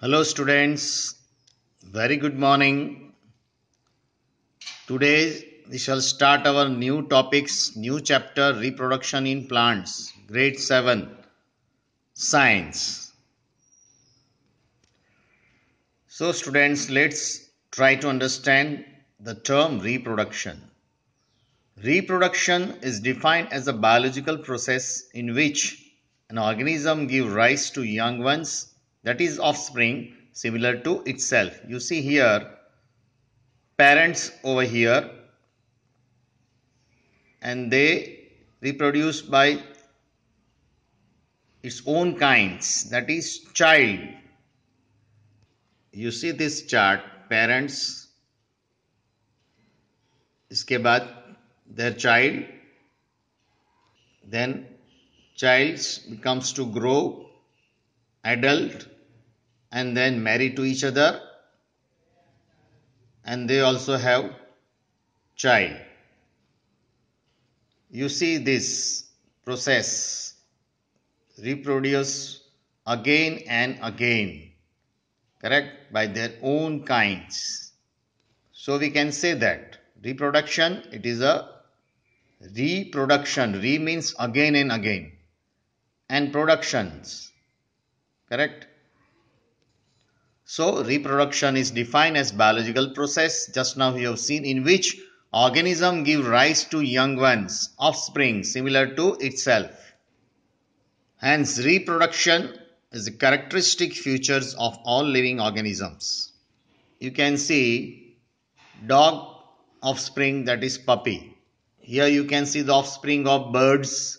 Hello, students. Very good morning. Today we shall start our new topics, new chapter reproduction in plants, grade 7, science. So, students, let's try to understand the term reproduction. Reproduction is defined as a biological process in which an organism gives rise to young ones that is offspring similar to itself. You see here parents over here and they reproduce by its own kinds that is child. You see this chart parents Iske baad their child then child becomes to grow adult and then marry to each other and they also have child you see this process reproduce again and again correct by their own kinds so we can say that reproduction it is a reproduction re means again and again and productions correct so reproduction is defined as biological process just now you have seen in which organism give rise to young ones, offspring similar to itself. Hence reproduction is the characteristic features of all living organisms. You can see dog offspring that is puppy. Here you can see the offspring of birds.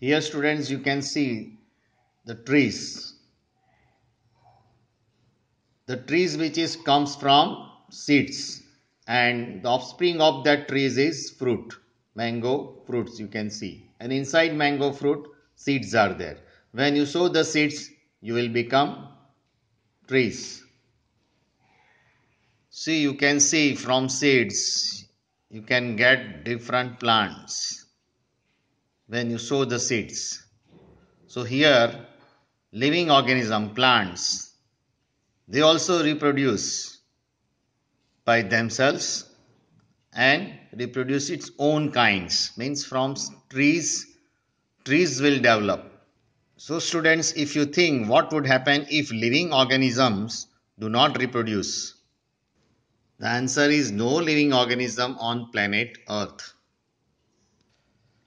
Here students you can see the trees the which is comes from seeds and the offspring of that tree is fruit mango fruits you can see and inside mango fruit seeds are there when you sow the seeds you will become trees see you can see from seeds you can get different plants when you sow the seeds so here living organism plants they also reproduce by themselves and reproduce its own kinds means from trees trees will develop so students if you think what would happen if living organisms do not reproduce the answer is no living organism on planet earth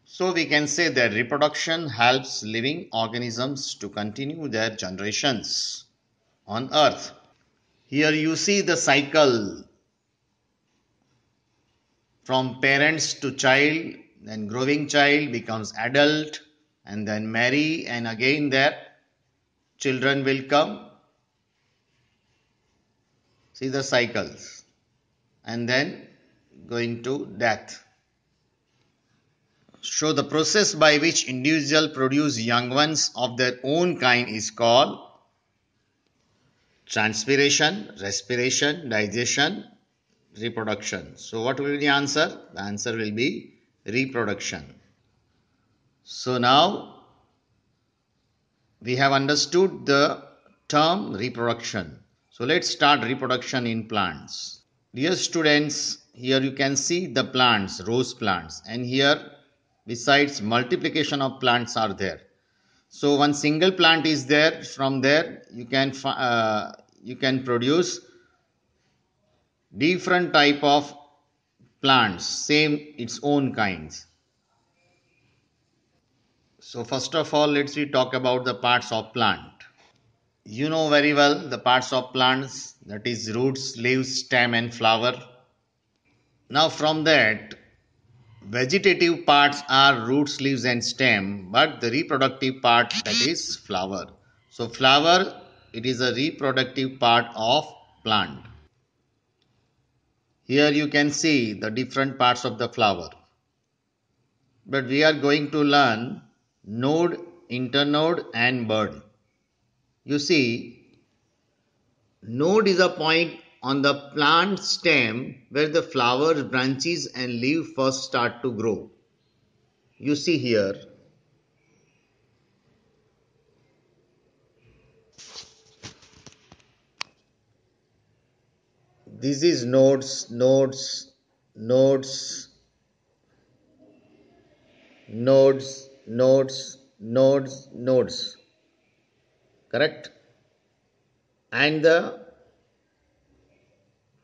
so we can say that reproduction helps living organisms to continue their generations on earth. Here you see the cycle from parents to child, then growing child becomes adult, and then marry, and again their children will come. See the cycles, and then going to death. So the process by which individual produce young ones of their own kind is called transpiration, respiration, digestion, reproduction. So what will be the answer? The answer will be reproduction. So now we have understood the term reproduction. So let's start reproduction in plants. Dear students, here you can see the plants, rose plants and here besides multiplication of plants are there. So one single plant is there from there you can uh, you can produce different type of plants same its own kinds so first of all let's we talk about the parts of plant you know very well the parts of plants that is roots leaves stem and flower now from that vegetative parts are roots leaves and stem but the reproductive part that is flower so flower it is a reproductive part of plant. Here you can see the different parts of the flower. But we are going to learn node, internode and bud. You see, node is a point on the plant stem where the flowers, branches and leaves first start to grow. You see here, this is nodes nodes nodes nodes nodes nodes nodes correct and the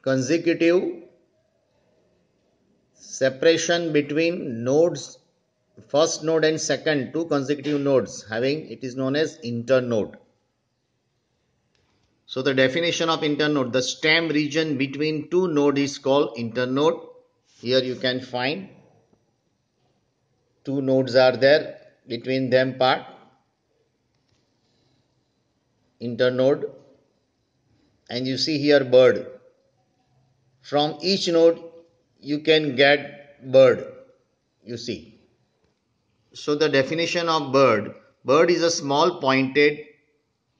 consecutive separation between nodes first node and second two consecutive nodes having it is known as internode so the definition of internode, the stem region between two node is called internode. Here you can find two nodes are there between them part internode and you see here bird from each node you can get bird you see so the definition of bird bird is a small pointed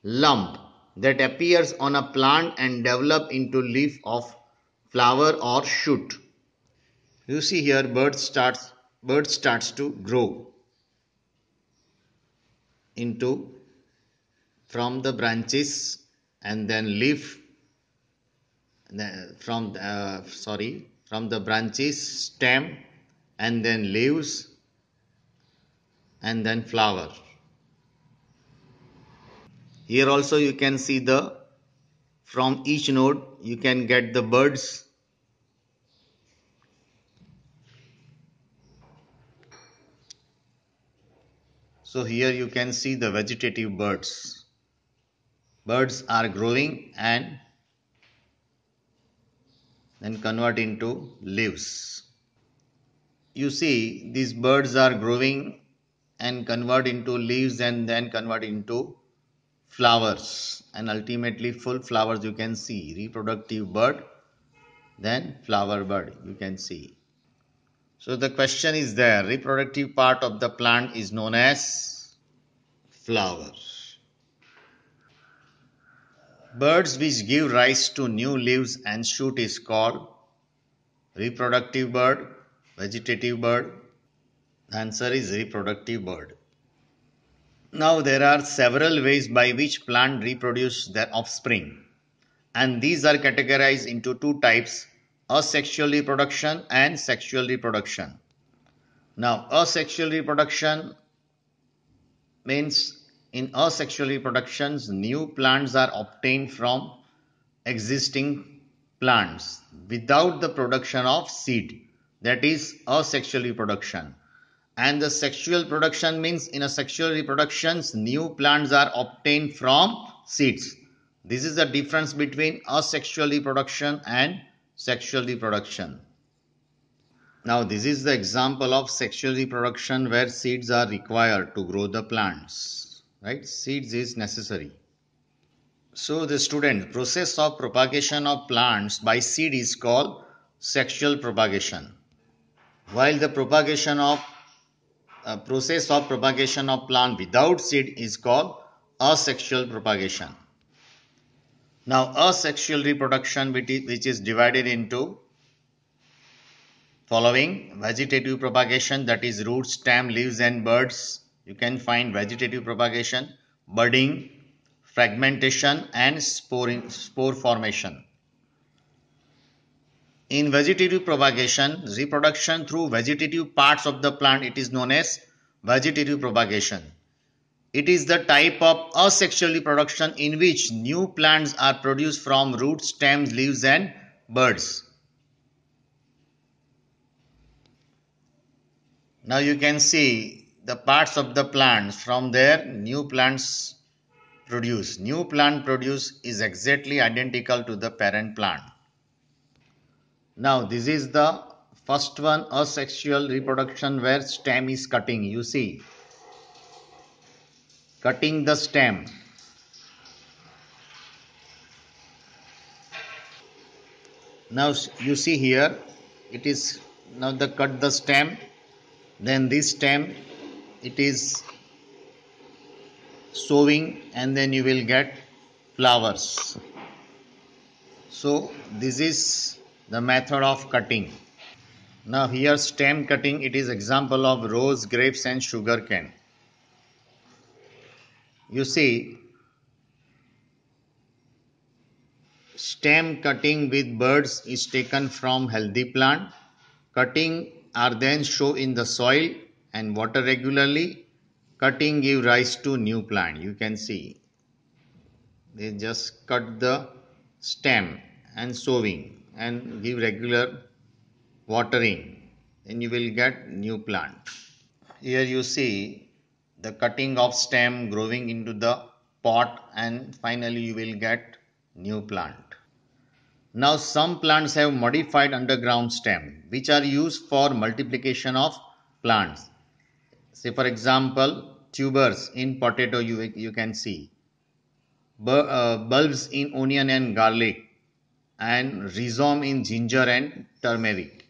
lump that appears on a plant and develop into leaf of flower or shoot. You see here bird starts bird starts to grow into from the branches and then leaf from uh, sorry from the branches stem and then leaves and then flower here also you can see the from each node you can get the birds. So here you can see the vegetative birds. Birds are growing and then convert into leaves. You see these birds are growing and convert into leaves and then convert into flowers and ultimately full flowers you can see reproductive bird then flower bird you can see so the question is there reproductive part of the plant is known as flower birds which give rise to new leaves and shoot is called reproductive bird vegetative bird the answer is reproductive bird now there are several ways by which plants reproduce their offspring and these are categorized into two types asexual reproduction and sexual reproduction. Now asexual reproduction means in asexual reproductions new plants are obtained from existing plants without the production of seed that is asexual reproduction and the sexual production means in a sexual reproductions new plants are obtained from seeds this is the difference between asexual reproduction and sexual reproduction now this is the example of sexual reproduction where seeds are required to grow the plants right seeds is necessary so the student process of propagation of plants by seed is called sexual propagation while the propagation of process of propagation of plant without seed is called asexual propagation. Now asexual reproduction which is divided into following vegetative propagation that is roots, stem, leaves and buds. You can find vegetative propagation, budding, fragmentation and spore, spore formation. In vegetative propagation, reproduction through vegetative parts of the plant, it is known as vegetative propagation. It is the type of asexual reproduction in which new plants are produced from roots, stems, leaves and buds. Now you can see the parts of the plants from there new plants produce. New plant produce is exactly identical to the parent plant. Now this is the first one asexual reproduction where stem is cutting. You see cutting the stem. Now you see here it is now the cut the stem then this stem it is sowing and then you will get flowers so this is the method of cutting now here stem cutting it is example of rose grapes and sugar cane you see stem cutting with birds is taken from healthy plant cutting are then show in the soil and water regularly cutting give rise to new plant you can see they just cut the stem and sowing and give regular watering then you will get new plant. Here you see the cutting of stem growing into the pot and finally you will get new plant. Now some plants have modified underground stem which are used for multiplication of plants. Say for example tubers in potato you, you can see uh, bulbs in onion and garlic and rhizome in ginger and turmeric.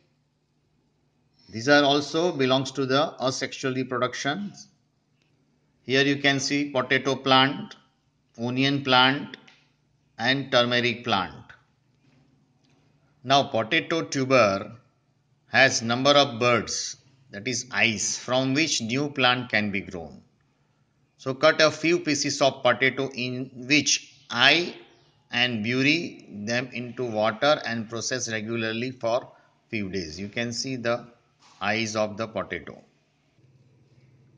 These are also belongs to the asexual reproduction. Here you can see potato plant, onion plant and turmeric plant. Now potato tuber has number of buds that is eyes from which new plant can be grown. So cut a few pieces of potato in which eye and bury them into water and process regularly for few days. You can see the eyes of the potato.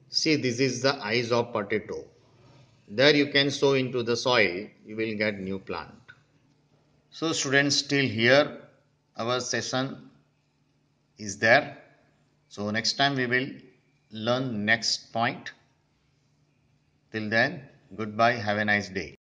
See this is the eyes of potato. There you can sow into the soil, you will get new plant. So students still here, our session is there. So next time we will learn next point. Till then, goodbye, have a nice day.